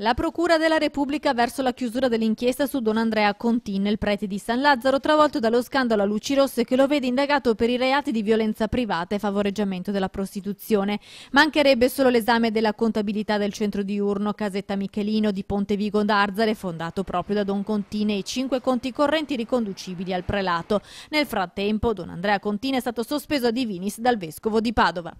La Procura della Repubblica verso la chiusura dell'inchiesta su Don Andrea Contin, il prete di San Lazzaro, travolto dallo scandalo a luci rosse che lo vede indagato per i reati di violenza privata e favoreggiamento della prostituzione. Mancherebbe solo l'esame della contabilità del centro diurno Casetta Michelino di Ponte Vigo d'Arzare, fondato proprio da Don Contin e i cinque conti correnti riconducibili al prelato. Nel frattempo, Don Andrea Contin è stato sospeso a divinis dal Vescovo di Padova.